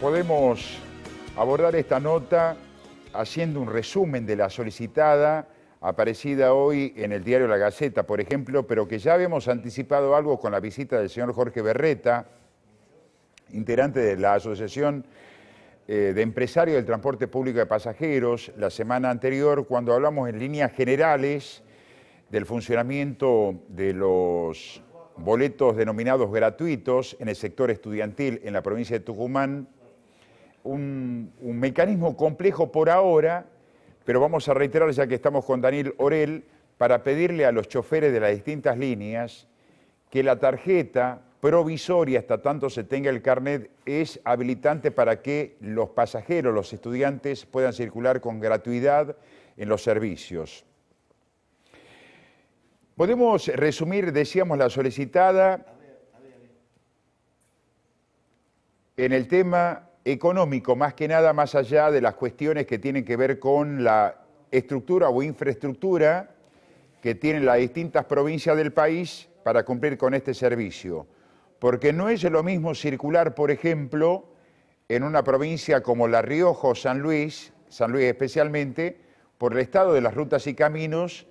podemos abordar esta nota haciendo un resumen de la solicitada aparecida hoy en el diario La Gaceta, por ejemplo, pero que ya habíamos anticipado algo con la visita del señor Jorge Berreta, integrante de la Asociación eh, de Empresarios del Transporte Público de Pasajeros, la semana anterior, cuando hablamos en líneas generales del funcionamiento de los boletos denominados gratuitos en el sector estudiantil en la provincia de Tucumán, un, mecanismo complejo por ahora, pero vamos a reiterar ya que estamos con Daniel Orel, para pedirle a los choferes de las distintas líneas que la tarjeta provisoria, hasta tanto se tenga el carnet, es habilitante para que los pasajeros, los estudiantes, puedan circular con gratuidad en los servicios. Podemos resumir, decíamos, la solicitada en el tema económico, más que nada, más allá de las cuestiones que tienen que ver con la estructura o infraestructura que tienen las distintas provincias del país para cumplir con este servicio. Porque no es lo mismo circular, por ejemplo, en una provincia como La Rioja o San Luis, San Luis especialmente, por el estado de las rutas y caminos,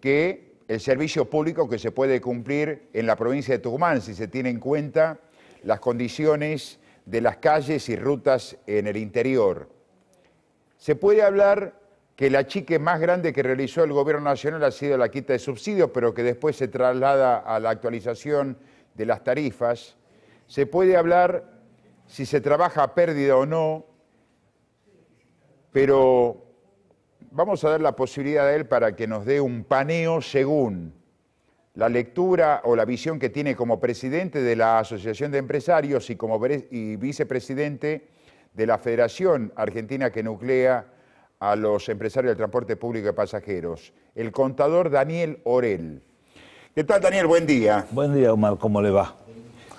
que el servicio público que se puede cumplir en la provincia de Tucumán si se tiene en cuenta las condiciones de las calles y rutas en el interior. Se puede hablar que la chique más grande que realizó el gobierno nacional ha sido la quita de subsidios, pero que después se traslada a la actualización de las tarifas. Se puede hablar si se trabaja a pérdida o no, pero vamos a dar la posibilidad a él para que nos dé un paneo según la lectura o la visión que tiene como presidente de la Asociación de Empresarios y como vicepresidente de la Federación Argentina que nuclea a los empresarios del transporte público de pasajeros, el contador Daniel Orel. ¿Qué tal, Daniel? Buen día. Buen día, Omar. ¿Cómo le va?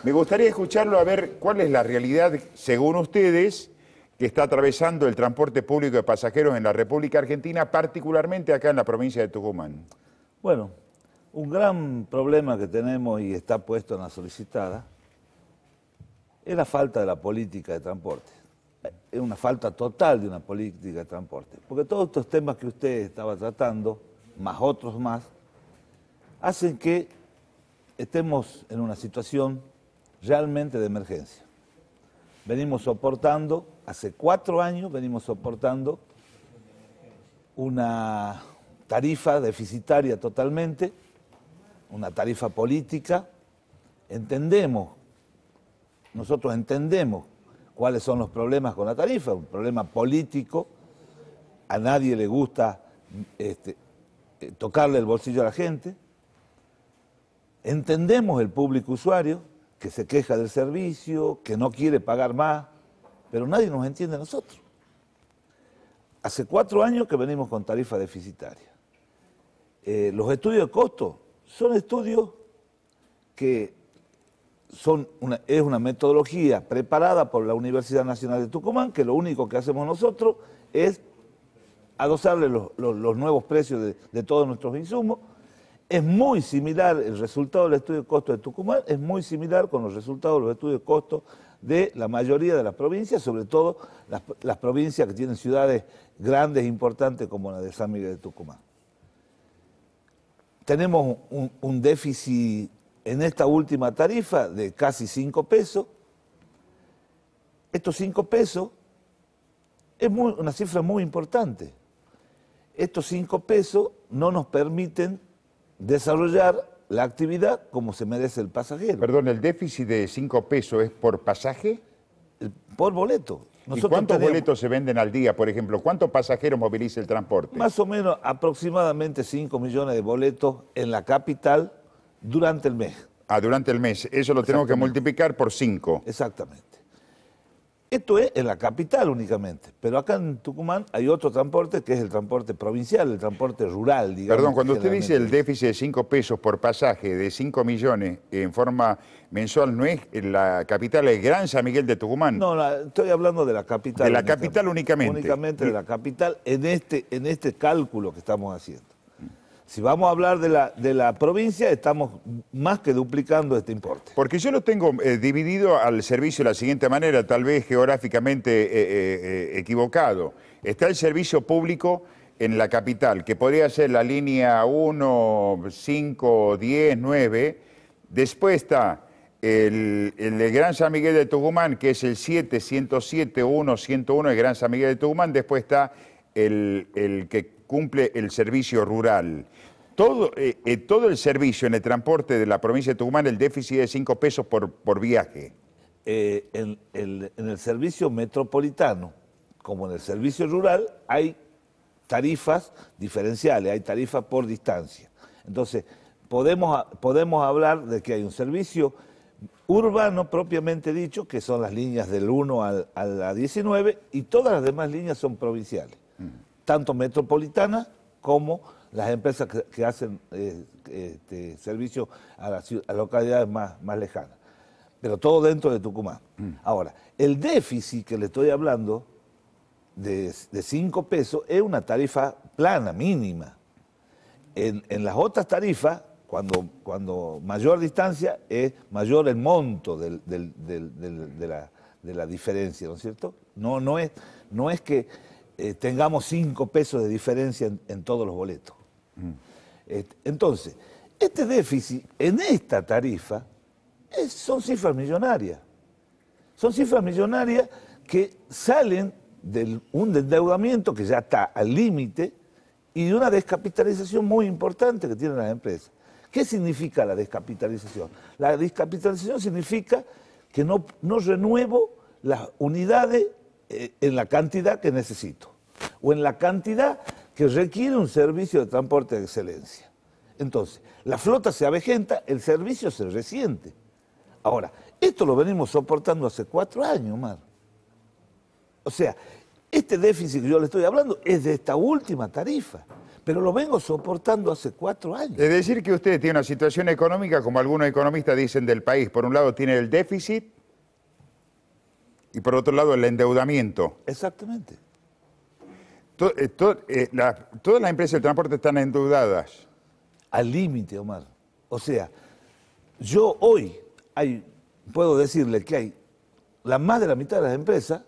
Me gustaría escucharlo a ver cuál es la realidad, según ustedes, que está atravesando el transporte público de pasajeros en la República Argentina, particularmente acá en la provincia de Tucumán? Bueno, un gran problema que tenemos y está puesto en la solicitada es la falta de la política de transporte. Es una falta total de una política de transporte. Porque todos estos temas que usted estaba tratando, más otros más, hacen que estemos en una situación realmente de emergencia venimos soportando, hace cuatro años venimos soportando una tarifa deficitaria totalmente, una tarifa política. Entendemos, nosotros entendemos cuáles son los problemas con la tarifa, un problema político, a nadie le gusta este, eh, tocarle el bolsillo a la gente. Entendemos el público usuario, que se queja del servicio, que no quiere pagar más, pero nadie nos entiende a nosotros. Hace cuatro años que venimos con tarifa deficitaria. Eh, los estudios de costo son estudios que son es una metodología preparada por la Universidad Nacional de Tucumán, que lo único que hacemos nosotros es adosarle los, nuevos precios de todos nuestros insumos es muy similar el resultado del estudio de costo de Tucumán, es muy similar con los resultados de los estudios de costo de la mayoría de las provincias, sobre todo las, provincias que tienen ciudades grandes e importantes como la de San Miguel de Tucumán. Tenemos un, déficit en esta última tarifa de casi 5 pesos. Estos 5 pesos es una cifra muy importante. Estos 5 pesos no nos permiten desarrollar la actividad como se merece el pasajero. Perdón, ¿el déficit de 5 pesos es por pasaje? Por boleto. ¿Y cuántos boletos se venden al día, por ejemplo? ¿Cuántos pasajeros moviliza el transporte? Más o menos aproximadamente 5 millones de boletos en la capital durante el mes. Ah, durante el mes. Eso lo tenemos que multiplicar por 5. Exactamente. Esto es en la capital únicamente, pero acá en Tucumán hay otro transporte que es el transporte provincial, el transporte rural, digamos. Perdón, cuando usted dice el déficit de 5 pesos por pasaje de 5 millones en forma mensual, ¿no es la capital, es Gran San Miguel de Tucumán? No, estoy hablando de la capital. De la capital únicamente. Únicamente de la capital en este, en este cálculo que estamos haciendo. Si vamos a hablar de la, provincia, estamos más que duplicando este importe. Porque yo lo tengo eh, dividido al servicio de la siguiente manera, tal vez geográficamente eh, eh, equivocado. Está el servicio público en la capital, que podría ser la línea 1, 5, 10, 9. Después está el, el, Gran San Miguel de Tucumán, que es el 7, 107, 1, Gran San Miguel de Tucumán. Después está el, el que cumple el servicio rural. Eh, eh, todo, el servicio en el transporte de la provincia de Tucumán, el déficit de 5 pesos por, viaje. Eh, en, el, servicio metropolitano, como en el servicio rural, hay tarifas diferenciales, hay tarifas por distancia. Entonces, podemos, podemos hablar de que hay un servicio urbano propiamente dicho, que son las líneas del 1 al, a 19, y todas las demás líneas son provinciales, tanto metropolitanas como las empresas que, hacen eh, este, servicio a las, localidades más, más lejanas. Pero todo dentro de Tucumán. Mm. Ahora, el déficit que le estoy hablando de 5 pesos es una tarifa plana, mínima. En, las otras tarifas, cuando, cuando mayor distancia, es mayor el monto de, la, diferencia, ¿no es cierto? No, no, es, no es que eh, tengamos 5 pesos de diferencia en todos los boletos. Mm. Este, entonces, este déficit en esta tarifa son cifras millonarias. Son cifras millonarias que salen de un endeudamiento que ya está al límite y de una descapitalización muy importante que tienen las empresas. ¿Qué significa la descapitalización? La descapitalización significa que no renuevo las unidades eh, en la cantidad que necesito o en la cantidad que requiere un servicio de transporte de excelencia. Entonces, la flota se avejenta, el servicio se resiente. Ahora, esto lo venimos soportando hace cuatro años, Mar. O sea, este déficit que yo le estoy hablando es de esta última tarifa, pero lo vengo soportando hace cuatro años. Es decir, que usted tiene una situación económica, como algunos economistas dicen del país, por un lado tiene el déficit y por otro lado el endeudamiento. Exactamente. Eh, eh, la, todas las empresas de transporte están endeudadas. Al límite, Omar. O sea, yo hoy hay, puedo decirle que hay la más de la mitad de las empresas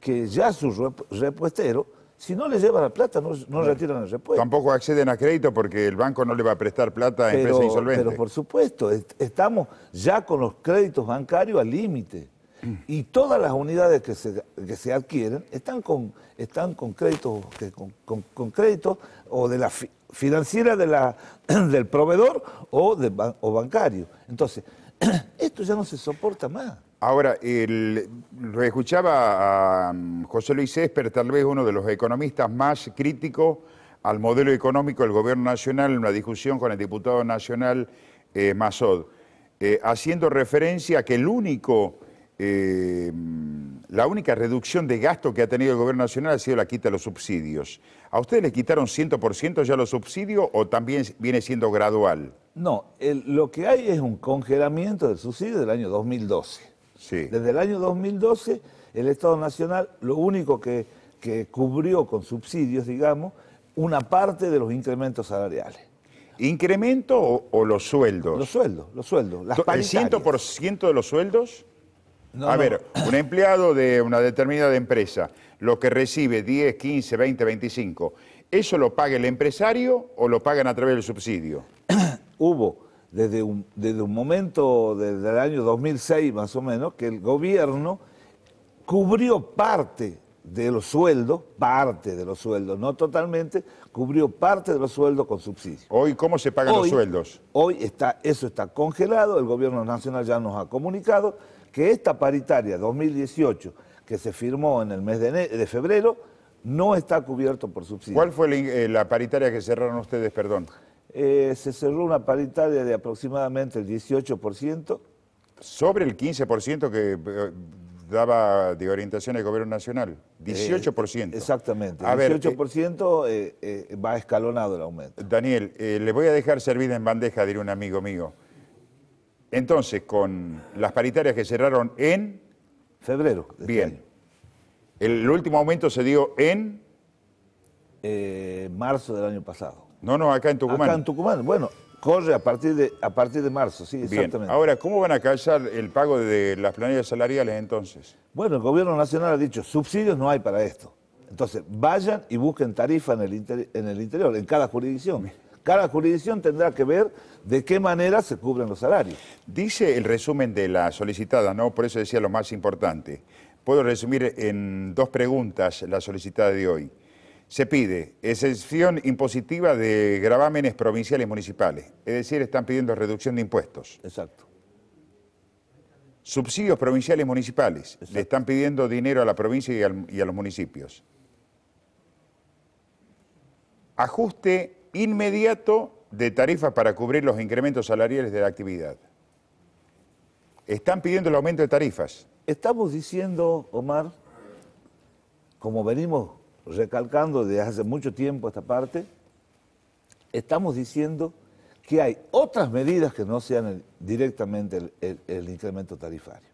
que ya su repuestero, si no le lleva la plata, no, retiran el repuesto. Tampoco acceden a crédito porque el banco no le va a prestar plata a empresas insolventes. Pero por supuesto, estamos ya con los créditos bancarios al límite. Y todas las unidades que se, adquieren están con, están con créditos con, crédito, o de la financiera de la, del proveedor o, de, o bancario. Entonces, esto ya no se soporta más. Ahora, el, lo escuchaba a mm, José Luis Esper, tal vez uno de los economistas más críticos al modelo económico del gobierno nacional, en una discusión con el diputado nacional eh, eh haciendo referencia a que el único eh, la única reducción de gasto que ha tenido el gobierno nacional ha sido la quita de los subsidios. ¿A ustedes le quitaron 100% ya los subsidios o también viene siendo gradual? No, lo que hay es un congelamiento de subsidio del año 2012. Sí. Desde el año 2012, el Estado Nacional lo único que, cubrió con subsidios, digamos, una parte de los incrementos salariales. ¿Incremento o, los sueldos? Los sueldos, los sueldos. Las ¿El 100% de los sueldos? a ver, un empleado de una determinada empresa, lo que recibe 10, 15, 20, 25, ¿eso lo paga el empresario o lo pagan a través del subsidio? Hubo, desde un, desde un momento, desde el año 2006 más o menos, que el gobierno cubrió parte de los sueldos, parte de los sueldos, no totalmente, cubrió parte de los sueldos con subsidio. Hoy, ¿cómo se pagan los sueldos? Hoy está, eso está congelado, el gobierno nacional ya nos ha comunicado que esta paritaria 2018 que se firmó en el mes de, febrero no está cubierto por subsidio. ¿Cuál fue eh, la, paritaria que cerraron ustedes, perdón? Eh, se cerró una paritaria de aproximadamente el 18%. Sobre el 15% que eh, daba de orientación el gobierno nacional. 18%. exactamente. A 18% ver, eh, va escalonado el aumento. Daniel, le voy a dejar servir en bandeja, diré un amigo mío. Entonces, con las paritarias que cerraron en... Febrero. Bien. El, último aumento se dio en... Eh, marzo del año pasado. No, no, acá en Tucumán. Acá en Tucumán, bueno, corre a partir de, a partir de marzo, sí, exactamente. Ahora, ¿cómo van a callar el pago de las planillas salariales entonces? Bueno, el gobierno nacional ha dicho, subsidios no hay para esto. Entonces, vayan y busquen tarifa en el, en el interior, en cada jurisdicción. Cada jurisdicción tendrá que ver de qué manera se cubren los salarios. Dice el resumen de la solicitada, ¿no? Por eso decía lo más importante. Puedo resumir en dos preguntas la solicitada de hoy. Se pide exención impositiva de gravámenes provinciales y municipales, es decir, están pidiendo reducción de impuestos. Exacto. Subsidios provinciales y municipales, le están pidiendo dinero a la provincia y a los municipios. Ajuste inmediato de tarifas para cubrir los incrementos salariales de la actividad. Están pidiendo el aumento de tarifas. Estamos diciendo, Omar, como venimos recalcando desde hace mucho tiempo esta parte, estamos diciendo que hay otras medidas que no sean directamente el, incremento tarifario.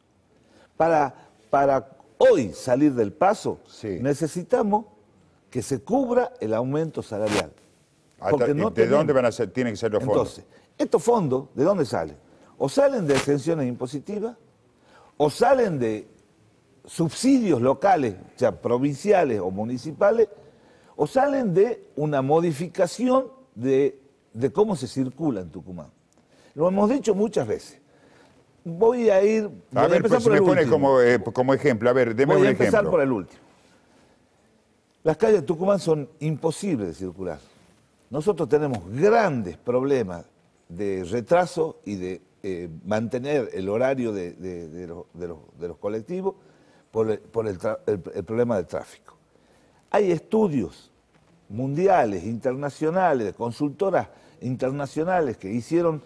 Para, para hoy salir del paso, necesitamos que se cubra el aumento salarial. ¿De dónde van a ser, tienen que ser los fondos? Entonces, estos fondos, ¿de dónde salen? O salen de exenciones impositivas, o salen de subsidios locales, o provinciales o municipales, o salen de una modificación de, cómo se circula en Tucumán. Lo hemos dicho muchas veces. Voy a ir. a, ver, pues, por me pones eh, como, ejemplo. A ver, voy a empezar por el último. Las calles de Tucumán son imposibles de circular. Nosotros tenemos grandes problemas de retraso y de eh, mantener el horario de, los, colectivos por, el, problema del tráfico. Hay estudios mundiales, internacionales, de consultoras internacionales que hicieron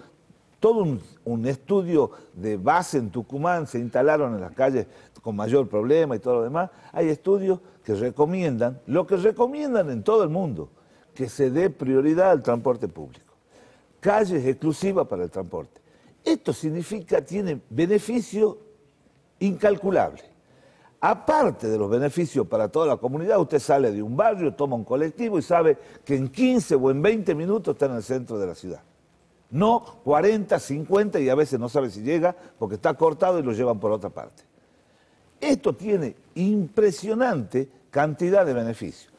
todo un, estudio de base en Tucumán, se instalaron en las calles con mayor problema y todo lo demás. Hay estudios que recomiendan, lo que recomiendan en todo el mundo, que se dé prioridad al transporte público, calles exclusivas para el transporte. Esto significa, tiene beneficio incalculable. Aparte de los beneficios para toda la comunidad, usted sale de un barrio, toma un colectivo y sabe que en 15 o en 20 minutos está en el centro de la ciudad. No 40, 50 y a veces no sabe si llega porque está cortado y lo llevan por otra parte. Esto tiene impresionante cantidad de beneficios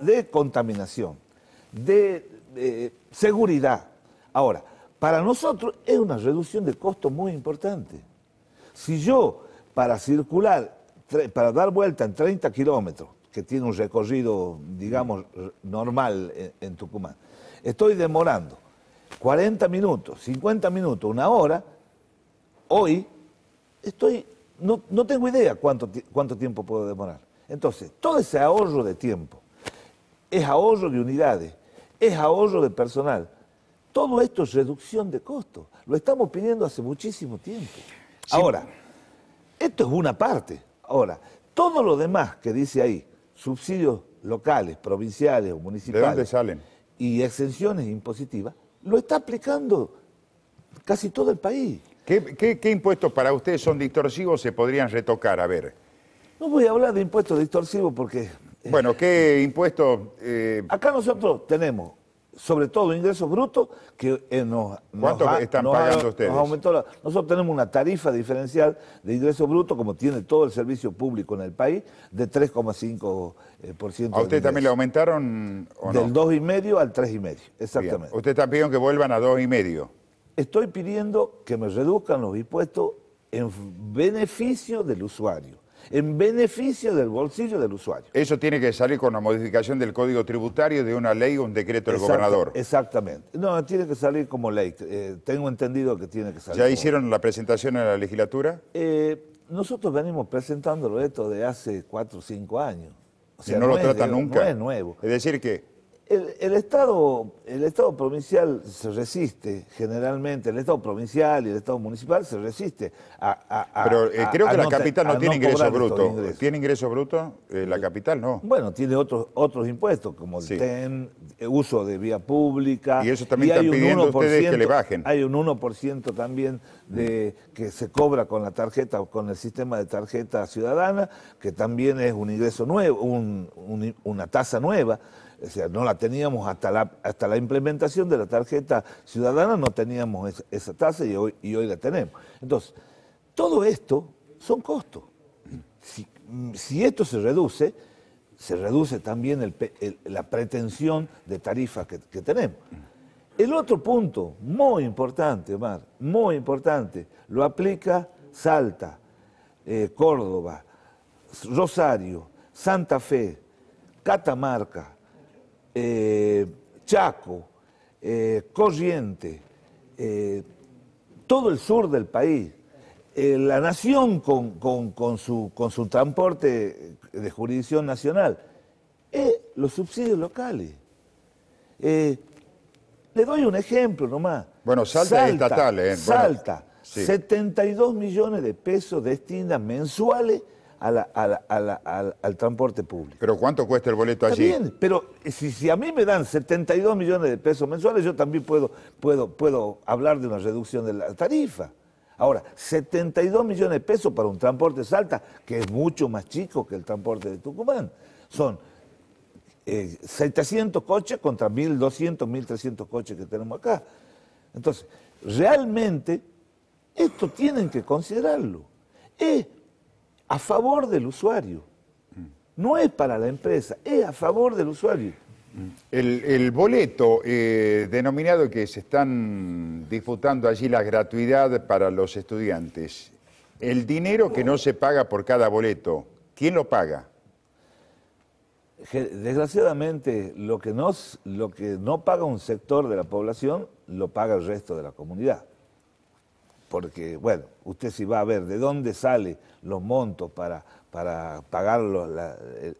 de contaminación, de eh, seguridad. Ahora, para nosotros es una reducción de costo muy importante. Si yo, para circular, para dar vuelta en 30 kilómetros, que tiene un recorrido, digamos, normal en, Tucumán, estoy demorando 40 minutos, 50 minutos, una hora, hoy estoy, no, tengo idea cuánto, cuánto tiempo puedo demorar. Entonces, todo ese ahorro de tiempo es ahorro de unidades, es ahorro de personal. Todo esto es reducción de costos. Lo estamos pidiendo hace muchísimo tiempo. Ahora, esto es una parte. Ahora, todo lo demás que dice ahí, subsidios locales, provinciales o municipales. ¿De dónde salen? Y exenciones impositivas, lo está aplicando casi todo el país. ¿Qué, impuestos para ustedes son distorsivos se podrían retocar? A ver. No voy a hablar de impuestos distorsivos porque Bueno, ¿qué impuestos...? Eh? Acá nosotros tenemos, sobre todo, ingresos brutos que eh, nos... ¿Cuánto están pagando ustedes? nosotros tenemos una tarifa diferencial de ingresos brutos, como tiene todo el servicio público en el país, de 3,5%. Eh, por ¿A usted también le aumentaron o Del 2,5 al 3,5, exactamente. Usted está pidiendo que vuelvan a 2,5. Estoy pidiendo que me reduzcan los impuestos en beneficio del usuario en beneficio del bolsillo del usuario. Eso tiene que salir con la modificación del Código Tributario, de una ley o un decreto del gobernador. Exactamente. No, tiene que salir como ley. Eh, tengo entendido que tiene que salir. ¿Ya hicieron la presentación en la legislatura? Eh, nosotros venimos presentándolo esto de hace cuatro o cinco años. O no, no lo tratan nunca. No es nuevo. Es decir, que el, estado, el Estado provincial se resiste, generalmente, el Estado provincial y el Estado municipal se resiste a... Pero eh, creo que la capital no tiene ingreso bruto. ¿Tiene eh, ingreso bruto? la capital no. Bueno, tiene otros otros impuestos, como el TEN, eh, uso de vía pública. Y eso también están pidiendo ustedes que le bajen. Hay un 1% también de, que se cobra con la tarjeta, con el sistema de tarjeta ciudadana, que también es un ingreso nuevo, una tasa nueva o sea, no la teníamos hasta la, implementación de la tarjeta ciudadana, no teníamos esa, tasa y hoy, y hoy la tenemos. Entonces, todo esto son costos. Si, esto se reduce, se reduce también la pretensión de tarifas que, tenemos. El otro punto, muy importante, Omar, muy importante, lo aplica Salta, eh, Córdoba, Rosario, Santa Fe, Catamarca, eh, Chaco, eh, Corriente, eh, todo el sur del país, la nación con, su, transporte de jurisdicción nacional, los subsidios locales. le doy un ejemplo nomás. Bueno, Salta, salta estatal, salta, 72 millones de pesos destinados mensuales al, transporte público. ¿Pero cuánto cuesta el boleto allí? También, pero si, a mí me dan 72 millones de pesos mensuales, yo también puedo, puedo, puedo hablar de una reducción de la tarifa. Ahora, 72 millones de pesos para un transporte Salta, que es mucho más chico que el transporte de Tucumán. Son 700 eh, coches contra 1.200, 1.300 coches que tenemos acá. Entonces, realmente, esto tienen que considerarlo a favor del usuario. No es para la empresa, es a favor del usuario. El, boleto eh, denominado que se están disputando allí la gratuidad para los estudiantes, el dinero que no se paga por cada boleto, ¿quién lo paga? Desgraciadamente, lo que, no, lo que no paga un sector de la población, lo paga el resto de la comunidad porque, bueno, usted si va a ver de dónde salen los montos para, para pagar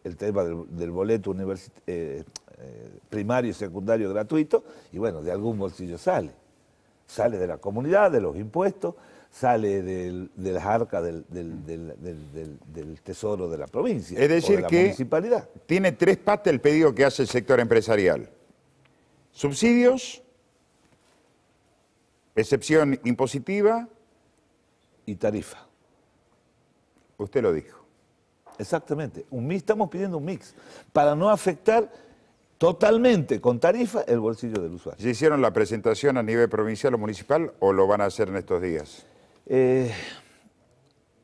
el, tema del, boleto eh, eh, primario y secundario gratuito, y bueno, de algún bolsillo sale. Sale de la comunidad, de los impuestos, sale de las arcas del, tesoro de la provincia. Es decir, de la que municipalidad. tiene tres partes el pedido que hace el sector empresarial. Subsidios, Excepción impositiva. Y tarifa. Usted lo dijo. Exactamente. Un mix, estamos pidiendo un mix para no afectar totalmente con tarifa el bolsillo del usuario. ¿Se hicieron la presentación a nivel provincial o municipal o lo van a hacer en estos días? Eh,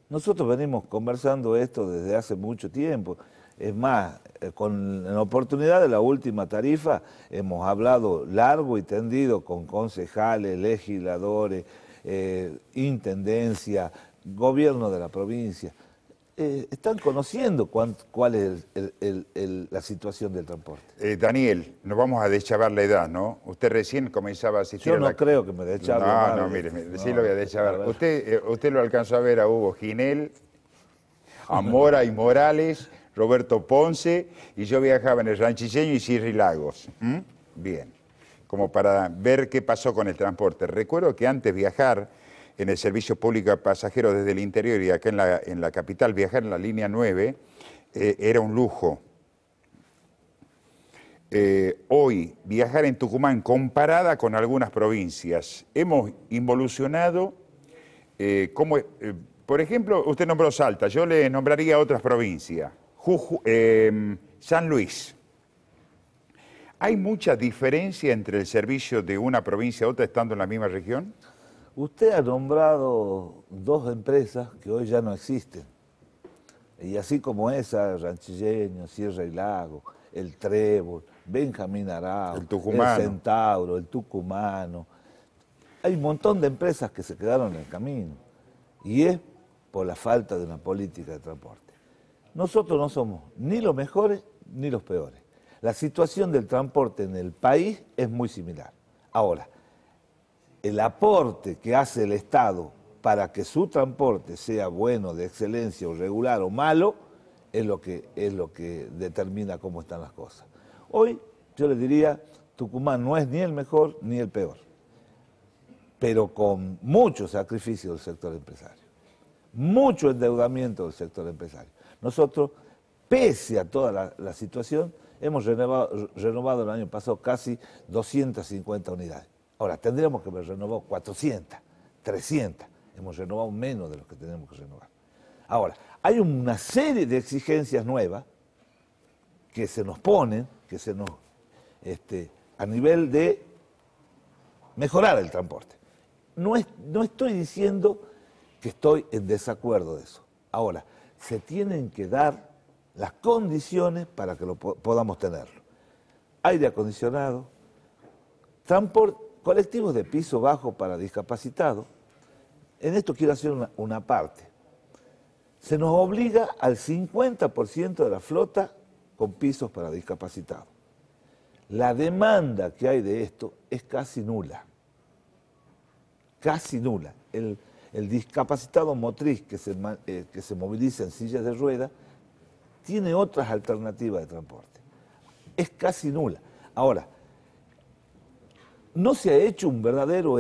nosotros venimos conversando esto desde hace mucho tiempo. Es más, eh, con la oportunidad de la última tarifa hemos hablado largo y tendido con concejales, legisladores, eh, intendencia, gobierno de la provincia. Eh, están conociendo cuál es la situación del transporte. Daniel, nos vamos a deschavar la edad, ¿no? Usted recién comenzaba a asistir. Yo no creo que me deschave. No, no, mire, sí lo voy a deschavar. usted, usted lo alcanzó a ver a Hugo Ginel, a Mora y Morales Roberto Ponce, y yo viajaba en el Ranchiseño y Cirri Lagos. Bien, como para ver qué pasó con el transporte. Recuerdo que antes viajar en el servicio público a pasajeros desde el interior y acá en la, capital, viajar en la línea 9, eh, era un lujo. Eh, hoy viajar en Tucumán comparada con algunas provincias. Hemos involucionado, eh, como, por ejemplo, usted nombró Salta, yo le nombraría otras provincias. Em, San Luis. ¿Hay mucha diferencia entre el servicio de una provincia a otra estando en la misma región? Usted ha nombrado dos empresas que hoy ya no existen. Y así como esa, Ranchilleño, Sierra y Lago, el Trébol, Benjamín Arau, el, el Centauro, el Tucumano. Hay un montón de empresas que se quedaron en el camino. Y es por la falta de una política de transporte. Nosotros no somos ni los mejores ni los peores. La situación del transporte en el país es muy similar. Ahora, el aporte que hace el Estado para que su transporte sea bueno, de excelencia o regular o malo, es lo que, es lo que determina cómo están las cosas. Hoy yo le diría, Tucumán no es ni el mejor ni el peor, pero con mucho sacrificio del sector empresario, mucho endeudamiento del sector empresario. Nosotros, pese a toda la, situación, hemos renovado, el año pasado casi 250 unidades. Ahora, tendríamos que haber renovado 400, 300. Hemos renovado menos de lo que tenemos que renovar. Ahora, hay una serie de exigencias nuevas que se nos ponen, que se nos, este, a nivel de mejorar el transporte. no estoy diciendo que estoy en desacuerdo de eso. Ahora, se tienen que dar las condiciones para que lo podamos tenerlo. Aire acondicionado, colectivos de piso bajo para discapacitados. En esto quiero hacer una, parte. Se nos obliga al 50% de la flota con pisos para discapacitados. La demanda que hay de esto es casi nula. Casi nula. El el discapacitado motriz que se, eh, que se moviliza en sillas de ruedas, tiene otras alternativas de transporte. Es casi nula. Ahora, no se ha hecho un verdadero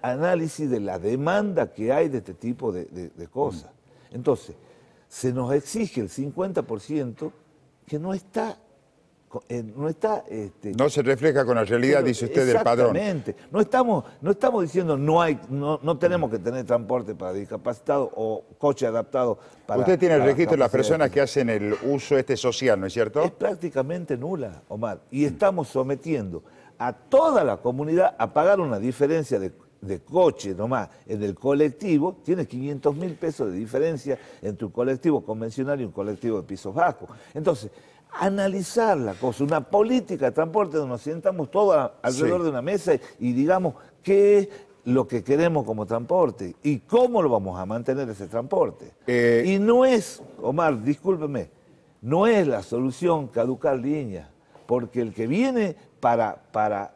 análisis de la demanda que hay de este tipo de cosas. Entonces, se nos exige el 50% que no está eh, no está... Este, no se refleja con la realidad, dice usted, del padrón. Exactamente. No estamos, no estamos diciendo no hay, no, no tenemos que tener transporte para discapacitados o coche adaptado para... Usted tiene el registro de las personas que hacen el uso este social, ¿no es cierto? Es prácticamente nula, Omar. Y estamos sometiendo a toda la comunidad a pagar una diferencia de de coche nomás en el colectivo, tiene 500 mil pesos de diferencia entre un colectivo convencional y un colectivo de pisos bajos. Entonces, analizar la cosa, una política de transporte donde nos sentamos todos alrededor de una mesa y digamos qué es lo que queremos como transporte y cómo lo vamos a mantener ese transporte. Eh, y no es, Omar, discúlpeme, no es la solución caducar líneas, porque el que viene para, para,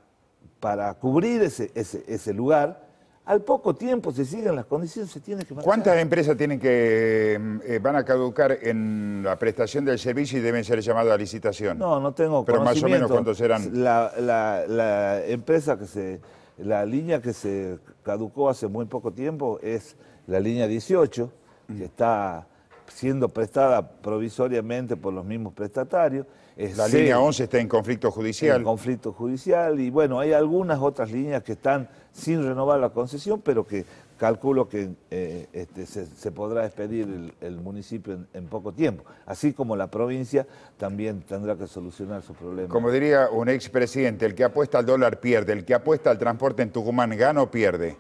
para cubrir ese, ese lugar al poco tiempo se siguen las condiciones, se tiene que ¿Cuántas empresas tienen que mm, eh, van a caducar en la prestación del servicio y deben ser llamadas a licitación? No, no tengo Pero más o menos cuántos serán. La, empresa que se, la línea que se caducó hace muy poco tiempo es la línea 18, que mm. está siendo prestada provisoriamente por los mismos prestatarios. la línea 11 está en conflicto judicial. En conflicto judicial y bueno, hay algunas otras líneas que están sin renovar la concesión, pero que calculo que eh, este, se, podrá despedir el, municipio en, poco tiempo. Así como la provincia también tendrá que solucionar su problema. Como diría un expresidente, el que apuesta al dólar pierde, el que apuesta al transporte en Tucumán gana o pierde.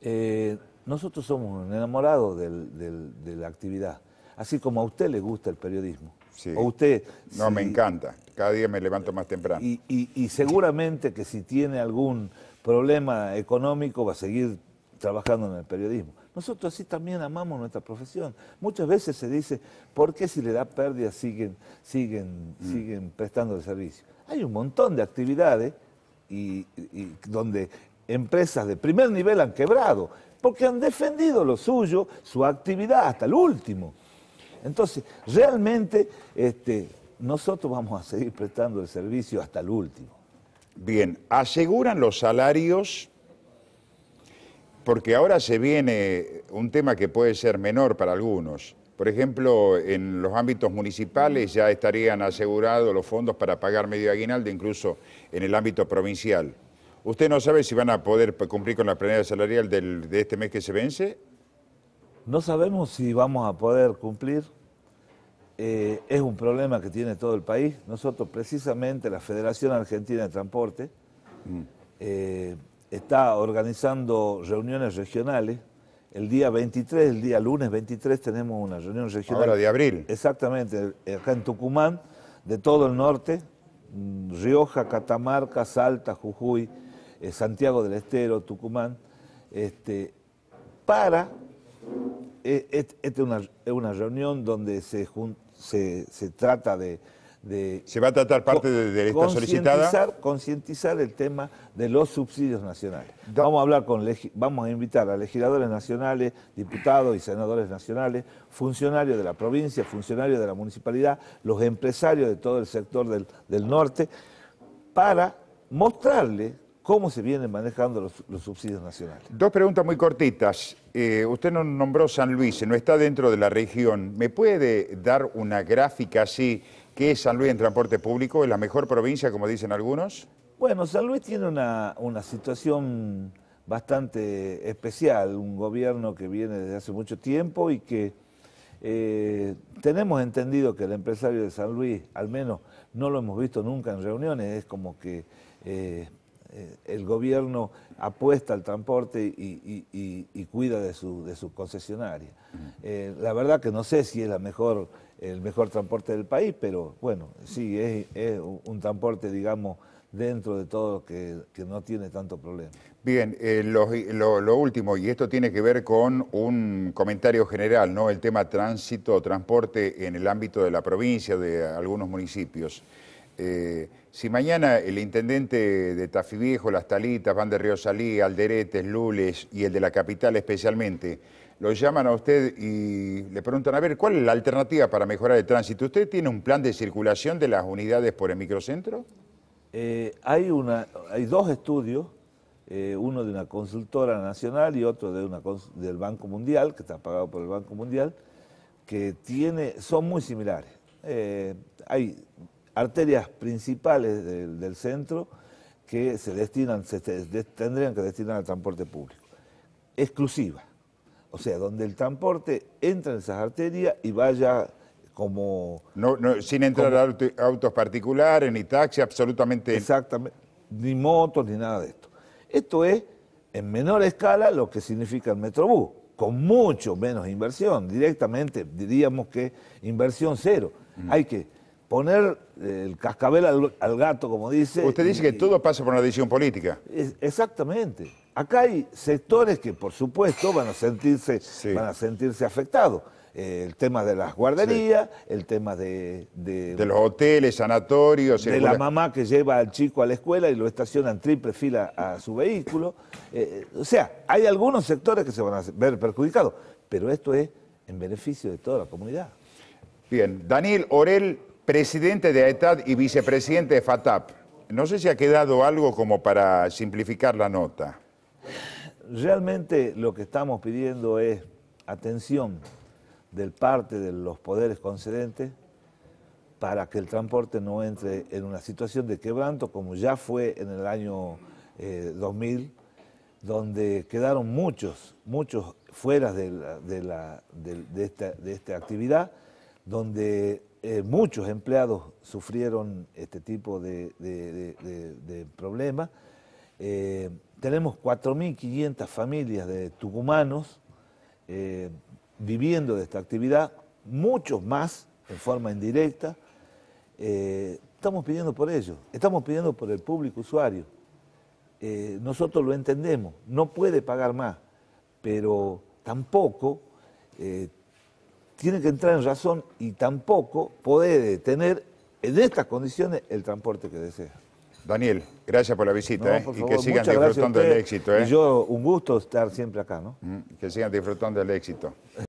Eh, nosotros somos enamorados de la actividad, así como a usted le gusta el periodismo. usted. No, me encanta. Cada día me levanto más temprano. y seguramente que si tiene algún problema económico va a seguir trabajando en el periodismo. Nosotros así también amamos nuestra profesión. Muchas veces se dice, ¿por qué si le da pérdida siguen, siguen, mm. siguen prestando el servicio? Hay un montón de actividades y donde empresas de primer nivel han quebrado, porque han defendido lo suyo, su actividad hasta el último. Entonces, realmente este, nosotros vamos a seguir prestando el servicio hasta el último. Bien, aseguran los salarios, porque ahora se viene un tema que puede ser menor para algunos. Por ejemplo, en los ámbitos municipales ya estarían asegurados los fondos para pagar medio aguinaldo, incluso en el ámbito provincial. ¿Usted no sabe si van a poder cumplir con la planilla salarial de este mes que se vence? No sabemos si vamos a poder cumplir. Eh, es un problema que tiene todo el país. Nosotros, precisamente, la Federación Argentina de Transporte mm. eh, está organizando reuniones regionales. El día 23, el día lunes 23, tenemos una reunión regional. Ahora de abril. Exactamente, eh, acá en Tucumán, de todo el norte, mm, Rioja, Catamarca, Salta, Jujuy, Santiago del Estero, Tucumán, este, para esta es una, reunión donde se, juntan se, trata de, se va a tratar parte de, esta solicitada. Concientizar el tema de los subsidios nacionales. Vamos a hablar con vamos a invitar a legisladores nacionales, diputados y senadores nacionales, funcionarios de la provincia, funcionarios de la municipalidad, los empresarios de todo el sector del, del norte, para mostrarles ¿Cómo se vienen manejando los, subsidios nacionales? Dos preguntas muy cortitas. Eh, usted no nombró San Luis, no está dentro de la región. ¿Me puede dar una gráfica así? que es San Luis en transporte público? ¿Es la mejor provincia, como dicen algunos? Bueno, San Luis tiene una, situación bastante especial, un gobierno que viene desde hace mucho tiempo y que eh, tenemos entendido que el empresario de San Luis, al menos no lo hemos visto nunca en reuniones, es como que eh, eh, el gobierno apuesta al transporte y, cuida de su, de concesionaria. Eh, la verdad que no sé si es el mejor transporte del país, pero bueno, sí, es, un transporte, digamos, dentro de todo que, no tiene tanto problema. Bien, eh, lo, último, y esto tiene que ver con un comentario general, ¿no? El tema tránsito, o transporte en el ámbito de la provincia, de algunos municipios. Eh, si mañana el intendente de Viejo, Las Talitas, Van de Río Salí, Alderetes, Lules y el de la capital especialmente, lo llaman a usted y le preguntan, a ver, ¿cuál es la alternativa para mejorar el tránsito? ¿Usted tiene un plan de circulación de las unidades por el microcentro? Eh, hay, una, hay dos estudios, eh, uno de una consultora nacional y otro de una, del Banco Mundial, que está pagado por el Banco Mundial, que tiene, son muy similares. hay arterias principales del, centro que se destinan, se tendrían que destinar al transporte público. Exclusiva. O sea, donde el transporte entra en esas arterias y vaya como... sin entrar autos, particulares, ni taxi, absolutamente... Exactamente, ni motos, ni nada de esto. Esto es, en menor escala, lo que significa el Metrobús, con mucho menos inversión, directamente diríamos que inversión cero. Mm. Hay que poner eh, el cascabel al, gato, como dice. Usted dice que todo pasa por una decisión política. exactamente. Acá hay sectores que, por supuesto, van a sentirse, van a sentirse afectados. Eh, el tema de las guarderías, el tema de, de, los hoteles, sanatorios... De la mamá que lleva al chico a la escuela y lo estaciona en triple fila a su vehículo. Eh, o sea, hay algunos sectores que se van a ver perjudicados, pero esto es en beneficio de toda la comunidad. Bien, Daniel Orel presidente de AETAD y vicepresidente de FATAP. No sé si ha quedado algo como para simplificar la nota. Realmente lo que estamos pidiendo es atención del parte de los poderes concedentes para que el transporte no entre en una situación de quebranto como ya fue en el año 2000, eh, donde quedaron muchos, muchos fuera de, esta, de esta actividad, donde eh, muchos empleados sufrieron este tipo de, problemas. Eh, tenemos 4.500 familias de tucumanos eh, viviendo de esta actividad, muchos más en forma indirecta. estamos pidiendo por ellos, estamos pidiendo por el público usuario. nosotros lo entendemos, no puede pagar más, pero tampoco tiene que entrar en razón y tampoco puede tener en estas condiciones el transporte que desea. Daniel, gracias por la visita ¿eh? y que sigan disfrutando del éxito. ¿eh? Y yo, un gusto estar siempre acá, ¿no? Mm, que sigan disfrutando del éxito.